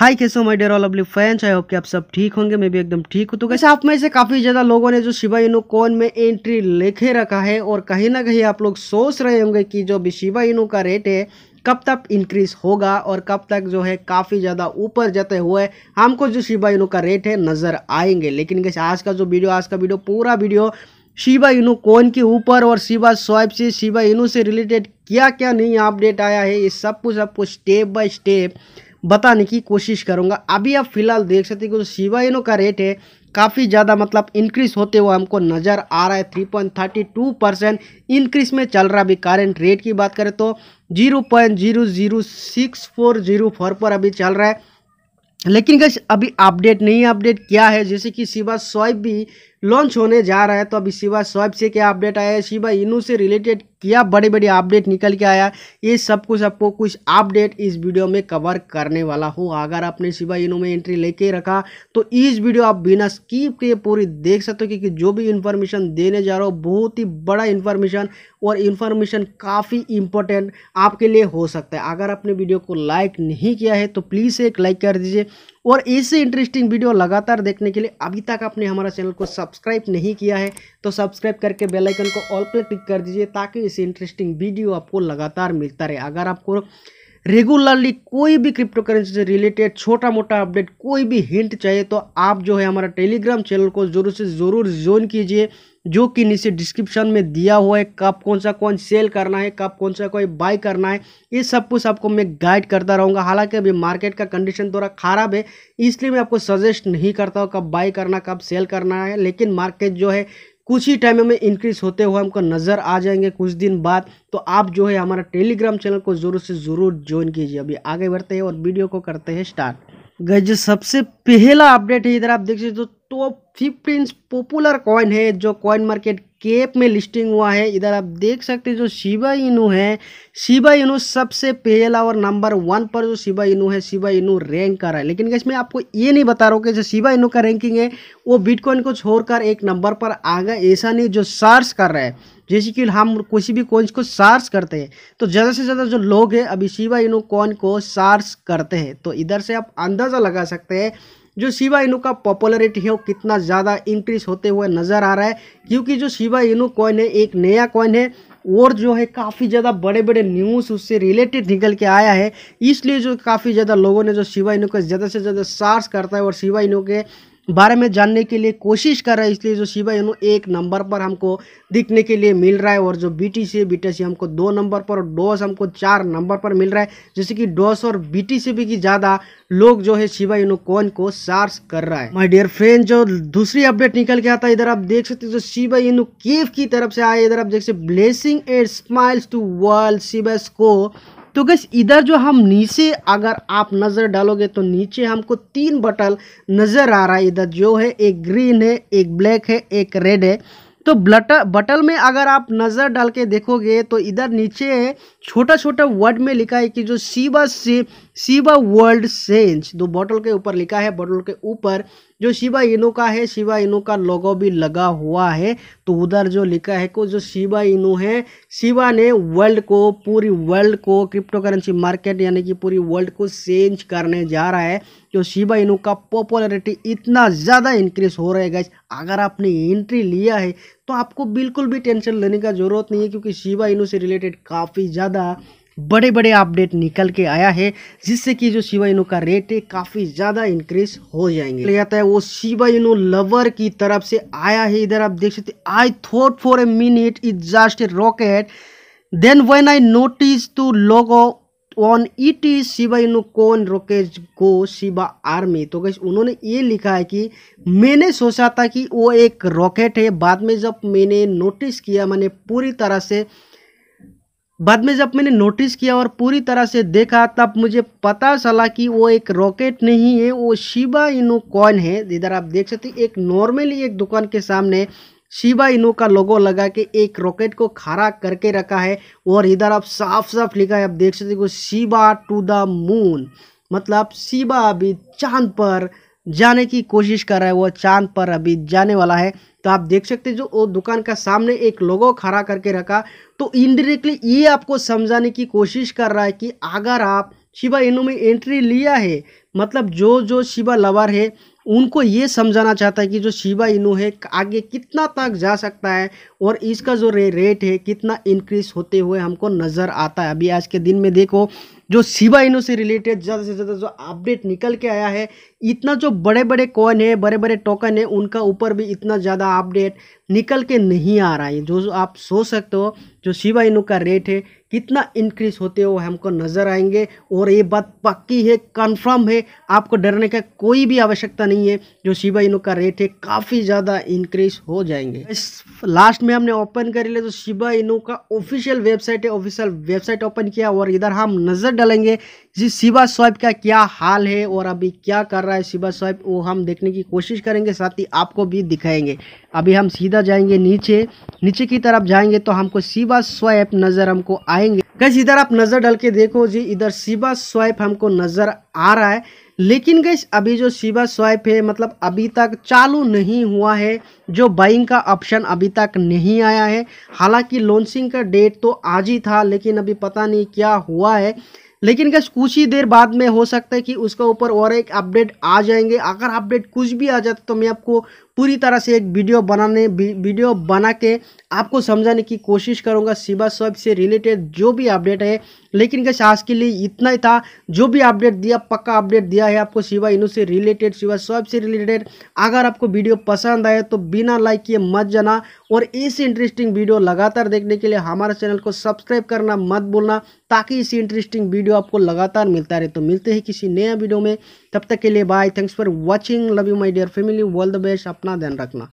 हाय कैसे हो my dear all lovely fans I hope कि आप सब ठीक होंगे मैं भी एकदम ठीक हूँ तो कैसे आप में से काफ़ी ज़्यादा लोगों ने जो शिवा इनो कौन में एंट्री लिखे रखा है और कहीं ना कहीं आप लोग सोच रहे होंगे कि जो भी शिवा इनो का रेट है कब तक इंक्रीज होगा और कब तक जो है काफ़ी ज़्यादा ऊपर जाते हुए हमको जो शिवा इनो का रेट है नज़र आएंगे लेकिन कैसे आज का जो वीडियो आज का वीडियो पूरा वीडियो शिवा इनू कौन के ऊपर और शिवा स्वाइप से शिवा इनू से रिलेटेड क्या क्या नहीं अपडेट आया है ये सब कुछ आपको स्टेप बाय स्टेप बताने की कोशिश करूँगा अभी आप फिलहाल देख सकते हैं कि जो शिवा इनो का रेट है काफ़ी ज़्यादा मतलब इंक्रीज होते हुए हमको नज़र आ रहा है three point thirty two percent increase में चल रहा है अभी करेंट रेट की बात करें तो zero point zero zero six four zero four पर अभी चल रहा है लेकिन कैसे अभी अपडेट नहीं अपडेट क्या है जैसे कि शिवा सोए भी लॉन्च होने जा रहा है तो अभी शिवा स्वैप से क्या अपडेट आया है शिवा इनू से रिलेटेड क्या बड़े बड़े अपडेट निकल के आया ये सब कुछ आपको कुछ अपडेट इस वीडियो में कवर करने वाला हो अगर आपने शिवा इनू में एंट्री लेके रखा तो इस वीडियो आप बिना स्कीप के पूरी देख सकते हो क्योंकि जो भी इन्फॉर्मेशन देने जा रहा हो बहुत ही बड़ा इन्फॉर्मेशन और इन्फॉर्मेशन काफ़ी इंपॉर्टेंट आपके लिए हो सकता है अगर आपने वीडियो को लाइक नहीं किया है तो प्लीज़ एक लाइक कर दीजिए और ऐसे इंटरेस्टिंग वीडियो लगातार देखने के लिए अभी तक आपने हमारा चैनल को सब्सक्राइब नहीं किया है तो सब्सक्राइब करके बेल आइकन को ऑल पर क्लिक कर दीजिए ताकि ऐसे इंटरेस्टिंग वीडियो आपको लगातार मिलता रहे अगर आपको रेगुलरली कोई भी क्रिप्टो करेंसी से रिलेटेड छोटा मोटा अपडेट कोई भी हिंट चाहिए तो आप जो है हमारा टेलीग्राम चैनल को ज़रूर से ज़रूर ज्वाइन कीजिए जो कि नीचे डिस्क्रिप्शन में दिया हुआ है कब कौन सा कौन सेल करना है कब कौन सा कोई बाई करना है ये सब कुछ आपको मैं गाइड करता रहूँगा हालांकि अभी मार्केट का कंडीशन थोड़ा ख़राब है इसलिए मैं आपको सजेस्ट नहीं करता हूँ कब बाई करना कब सेल करना है लेकिन मार्केट जो है कुछ ही टाइम में इंक्रीज होते हुए हमको नज़र आ जाएंगे कुछ दिन बाद तो आप जो है हमारा टेलीग्राम चैनल को ज़रूर से ज़रूर ज्वाइन कीजिए अभी आगे बढ़ते हैं और वीडियो को करते हैं स्टार्ट गज सबसे पहला अपडेट है इधर आप देख सकते हो तो टॉप फिफ्टीन पॉपुलर कॉइन है जो कॉइन मार्केट केप में लिस्टिंग हुआ है इधर आप देख सकते हैं जो शिवा इनू है शिवा इनू सबसे पहला और नंबर वन पर जो शिवा इनू है शिवा इनू रैंक कर रहा है लेकिन इसमें आपको ये नहीं बता रहा हूँ कि जो शिवा इनू का रैंकिंग है वो बिटकॉइन को छोड़कर एक नंबर पर आ गया ऐसा नहीं जो सर्च कर रहा है जैसे कि हम किसी भी कॉइन्स को सार्स करते हैं तो ज़्यादा से ज़्यादा जो लोग हैं अभी शिवा इनो कॉइन को सार्स करते हैं तो इधर से आप अंदाज़ा लगा सकते हैं जो शिवा इनू का पॉपुलरिटी है वो कितना ज़्यादा इंक्रीज होते हुए नज़र आ रहा है क्योंकि जो शिवा इनू कॉइन है एक नया कॉइन है और जो है काफ़ी ज़्यादा बड़े बड़े न्यूज़ उससे रिलेटेड निकल के आया है इसलिए जो काफ़ी ज़्यादा लोगों ने जो शिवा इनू को ज़्यादा से ज़्यादा सार्स करता है और शिवा इनू के बारे में जानने के लिए कोशिश कर रहा है इसलिए जो शिवा यूनो एक नंबर पर हमको दिखने के लिए मिल रहा है और जो बी टी सी है हमको दो नंबर पर और डोस हमको चार नंबर पर मिल रहा है जैसे कि डोस और बी टी सी भी की ज़्यादा लोग जो है शिवा यूनो कॉइन को सार्स कर रहा है माय डियर फ्रेंड जो दूसरी अपडेट निकल के आता है इधर आप देख सकते हो जो शिवा यूनो केव की तरफ से आए इधर आप देख सकते blessing and smiles to world शिवस को तो गैस इधर जो हम नीचे अगर आप नज़र डालोगे तो नीचे हमको तीन बटल नज़र आ रहा है इधर जो है एक ग्रीन है एक ब्लैक है एक रेड है तो ब्लटर बटल में अगर आप नज़र डाल के देखोगे तो इधर नीचे छोटा छोटा वर्ड में लिखा है कि जो शिवा से शिवा वर्ल्ड सेंस दो बॉटल के ऊपर लिखा है बॉटल के ऊपर जो शिवा इनो का है शिवा इनो का लोगो भी लगा हुआ है तो उधर जो लिखा है को जो शिवा इनो है शिवा ने वर्ल्ड को पूरी वर्ल्ड को क्रिप्टो करेंसी मार्केट यानी कि पूरी वर्ल्ड को चेंज करने जा रहा है जो शिवा इनो का पॉपुलरिटी इतना ज़्यादा इंक्रीज हो रहा है गैस अगर आपने एंट्री लिया है तो आपको बिल्कुल भी टेंशन लेने का ज़रूरत नहीं है क्योंकि शिवा इनो से रिलेटेड काफ़ी ज़्यादा ज़्यादा बड़े बड़े अपडेट निकल के आया है जिससे कि जो शिवा इनो का रेट है काफ़ी ज़्यादा इंक्रीज हो जाएंगे ले जाता है वो शिवा इनो लवर की तरफ से आया है इधर आप देख सकते I thought for a minute is just a rocket then when I notice to logo on it is Shiba Inu coin rockets go Shiba army तो गैस उन्होंने ये लिखा है कि मैंने सोचा था कि वो एक रॉकेट है बाद में जब मैंने नोटिस किया मैंने पूरी तरह से बाद में जब मैंने नोटिस किया और पूरी तरह से देखा तब मुझे पता चला कि वो एक रॉकेट नहीं है वो शिबा इनो कॉइन है इधर आप देख सकते एक नॉर्मली एक दुकान के सामने शिबा इनो का लोगो लगा के एक रॉकेट को खड़ा करके रखा है और इधर आप साफ साफ लिखा है आप देख सकते हो शिबा टू द मून मतलब शिबा अभी चांद पर जाने की कोशिश कर रहा है वो चांद पर अभी जाने वाला है तो आप देख सकते जो वो दुकान का सामने एक लोगो खड़ा करके रखा तो इनडायरेक्टली ये आपको समझाने की कोशिश कर रहा है कि अगर आप शिवा इनो में एंट्री लिया है मतलब जो जो शिवा लवर है उनको ये समझाना चाहता है कि जो शिवा इनू है आगे कितना तक जा सकता है और इसका जो रे, रेट है कितना इंक्रीज होते हुए हमको नज़र आता है अभी आज के दिन में देखो जो शिवा इनू से रिलेटेड ज़्यादा से ज़्यादा जो अपडेट निकल के आया है इतना जो बड़े बड़े कॉइन है बड़े बड़े टोकन है उनका ऊपर भी इतना ज़्यादा अपडेट निकल के नहीं आ रहा है जो आप सोच सकते हो जो शिवा इनू का रेट है कितना इंक्रीज होते हो हमको नज़र आएंगे और ये बात पक्की है कंफर्म है आपको डरने का कोई भी आवश्यकता नहीं है जो शिबा इनो का रेट है काफ़ी ज़्यादा इंक्रीज हो जाएंगे इस लास्ट में हमने ओपन कर लिया तो शिबा इनो का ऑफिशियल वेबसाइट है ऑफिशियल वेबसाइट ओपन किया और इधर हम नज़र डालेंगे जी शिवा स्वाइप का क्या हाल है और अभी क्या कर रहा है शिवा स्वाइप वो हम देखने की कोशिश करेंगे साथ ही आपको भी दिखाएंगे अभी हम सीधा जाएंगे नीचे नीचे की तरफ जाएंगे तो हमको शिवा स्वाइप नज़र हमको आएंगे गैस इधर आप नज़र डल के देखो जी इधर शिवा स्वाइप हमको नज़र आ रहा है लेकिन गैस अभी जो शिवा स्वाइप है मतलब अभी तक चालू नहीं हुआ है जो बाइंग का ऑप्शन अभी तक नहीं आया है हालांकि लॉन्चिंग का डेट तो आज ही था लेकिन अभी पता नहीं क्या हुआ है लेकिन गैस कुछ ही देर बाद में हो सकता है कि उसका ऊपर और एक अपडेट आ जाएंगे अगर अपडेट कुछ भी आ जाता तो मैं आपको पूरी तरह से एक वीडियो बनाने वीडियो बना के आपको समझाने की कोशिश करूंगा शिवा सब से रिलेटेड जो भी अपडेट है लेकिन गैस आज के लिए इतना ही था जो भी अपडेट दिया पक्का अपडेट दिया है आपको शिवा इनू से रिलेटेड शिवा सब से रिलेटेड अगर आपको वीडियो पसंद आए तो बिना लाइक किए मत जाना और ऐसी इंटरेस्टिंग वीडियो लगातार देखने के लिए हमारे चैनल को सब्सक्राइब करना मत बोलना ताकि इसी इंटरेस्टिंग वीडियो वीडियो आपको लगातार मिलता रहे तो मिलते हैं किसी नया वीडियो में तब तक के लिए bye thanks for watching love you my dear family all the best अपना ध्यान रखना